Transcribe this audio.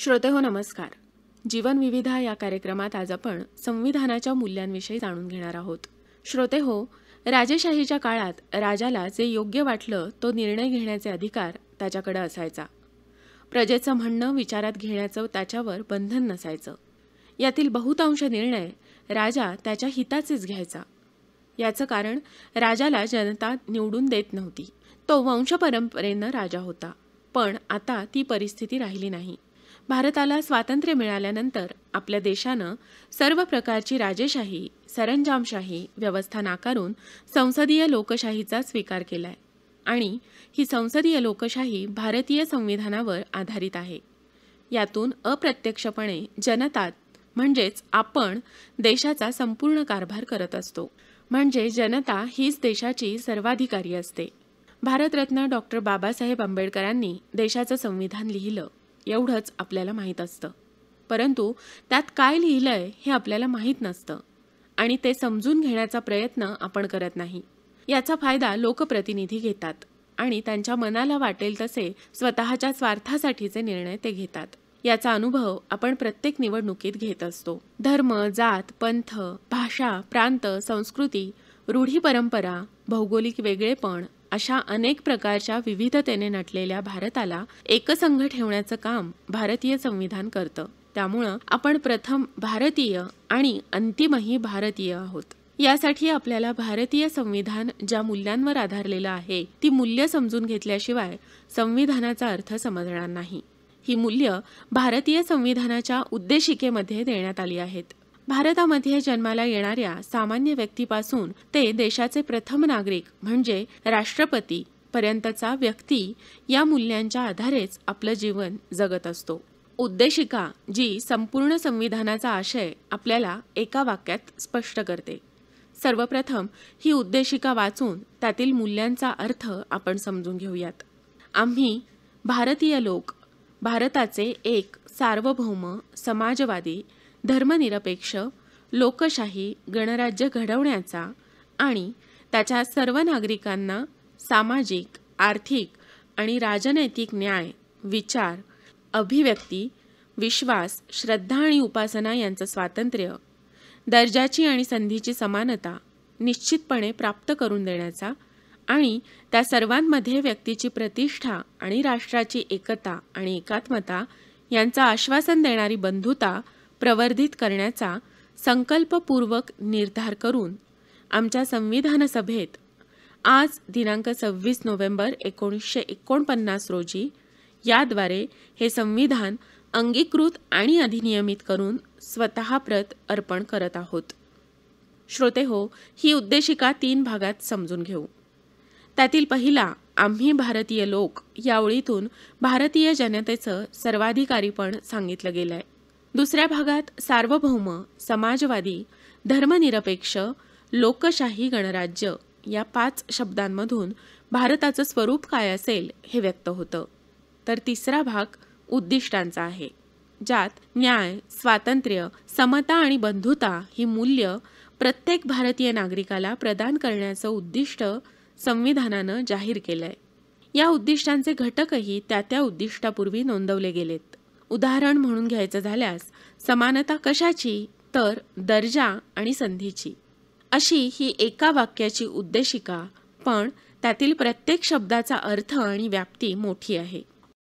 श्रोतेहो नमस्कार जीवन विविधा या कार्यक्रमात आज आपण संविधानाच्या मूल्यांविषयी जाणून घेणार आहोत श्रोतेहो राजेशाहीच्या काळात राजाला जे योग्य वाटलं तो निर्णय घेण्याचे अधिकार त्याच्याकडे असायचा प्रजेचं म्हणणं विचारात घेण्याचं त्याच्यावर बंधन नसायचं यातील बहुतांश निर्णय राजा त्याच्या हिताचेच घ्यायचा याचं कारण राजाला जनता निवडून देत नव्हती तो वंशपरंपरेनं राजा होता पण आता ती परिस्थिती राहिली नाही भारताला स्वातंत्र्य मिळाल्यानंतर आपल्या देशानं सर्व प्रकारची राजेशाही सरंजामशाही व्यवस्था नाकारून संसदीय लोकशाहीचा स्वीकार केलाय आणि ही संसदीय लोकशाही भारतीय संविधानावर आधारित आहे यातून अप्रत्यक्षपणे जनतात म्हणजेच आपण देशाचा संपूर्ण कारभार करत असतो म्हणजे जनता हीच देशाची सर्वाधिकारी असते भारतरत्न डॉक्टर बाबासाहेब आंबेडकरांनी देशाचं संविधान लिहिलं एवढंच आपल्याला माहीत असतं परंतु त्यात काय लिहिलं आहे हे आपल्याला माहीत नसतं आणि ते समजून घेण्याचा प्रयत्न आपण करत नाही याचा फायदा लोकप्रतिनिधी घेतात आणि त्यांच्या मनाला वाटेल तसे स्वतःच्या स्वार्थासाठीचे निर्णय ते घेतात याचा अनुभव आपण प्रत्येक निवडणुकीत घेत असतो धर्म जात पंथ भाषा प्रांत संस्कृती रूढी परंपरा भौगोलिक वेगळेपण अशा अनेक प्रकारच्या विविधतेने नटलेल्या भारताला एकसंघ ठेवण्याचं काम भारतीय संविधान करतं त्यामुळं आपण प्रथम भारतीय आणि अंतिमही भारतीय आहोत यासाठी आपल्याला भारतीय संविधान ज्या मूल्यांवर आधारलेलं आहे ती मूल्य समजून घेतल्याशिवाय संविधानाचा अर्थ समजणार नाही ही मूल्य भारतीय संविधानाच्या उद्देशिकेमध्ये देण्यात आली आहेत भारतामध्ये जन्माला येणाऱ्या सामान्य व्यक्तीपासून ते देशाचे प्रथम नागरिक म्हणजे राष्ट्रपती पर्यंतचा व्यक्ती या मूल्यांच्या आधारेच आपलं जीवन जगत असतो उद्देशिका जी संपूर्ण संविधानाचा आशय आपल्याला एका वाक्यात स्पष्ट करते सर्वप्रथम ही उद्देशिका वाचून त्यातील मूल्यांचा अर्थ आपण समजून घेऊयात आम्ही भारतीय लोक भारताचे एक सार्वभौम समाजवादी धर्मनिरपेक्ष लोकशाही गणराज्य घडवण्याचा आणि त्याच्या सर्व नागरिकांना सामाजिक आर्थिक आणि राजनैतिक न्याय विचार अभिव्यक्ती विश्वास श्रद्धा आणि उपासना यांचं स्वातंत्र्य दर्जाची आणि संधीची समानता निश्चितपणे प्राप्त करून देण्याचा आणि त्या सर्वांमध्ये व्यक्तीची प्रतिष्ठा आणि राष्ट्राची एकता आणि एकात्मता यांचा आश्वासन देणारी बंधुता प्रवर्धित करण्याचा संकल्पपूर्वक निर्धार करून आमच्या संविधान सभेत आज दिनांक सव्वीस नोव्हेंबर एकोणीसशे एकोणपन्नास रोजी याद्वारे हे संविधान अंगीकृत आणि अधिनियमित करून स्वतःप्रत अर्पण करत आहोत श्रोते हो ही उद्देशिका तीन भागात समजून घेऊ त्यातील पहिला आम्ही भारतीय लोक या ओळीतून भारतीय जनतेचं सर्वाधिकारीपण सांगितलं गेलं आहे दुसऱ्या भागात सार्वभौम समाजवादी धर्मनिरपेक्ष लोकशाही गणराज्य या पाच शब्दांमधून भारताचं स्वरूप काय असेल हे व्यक्त होतं तर तिसरा भाग उद्दिष्टांचा आहे ज्यात न्याय स्वातंत्र्य समता आणि बंधुता ही मूल्य प्रत्येक भारतीय नागरिकाला प्रदान करण्याचं उद्दिष्ट संविधानानं जाहीर केलंय या उद्दिष्टांचे घटकही त्या त्या उद्दिष्टापूर्वी नोंदवले गेलेत उदाहरण म्हणून घ्यायचं झाल्यास समानता कशाची तर दर्जा आणि संधीची अशी ही एका वाक्याची उद्देशिका पण त्यातील प्रत्येक शब्दाचा अर्थ आणि व्याप्ती मोठी आहे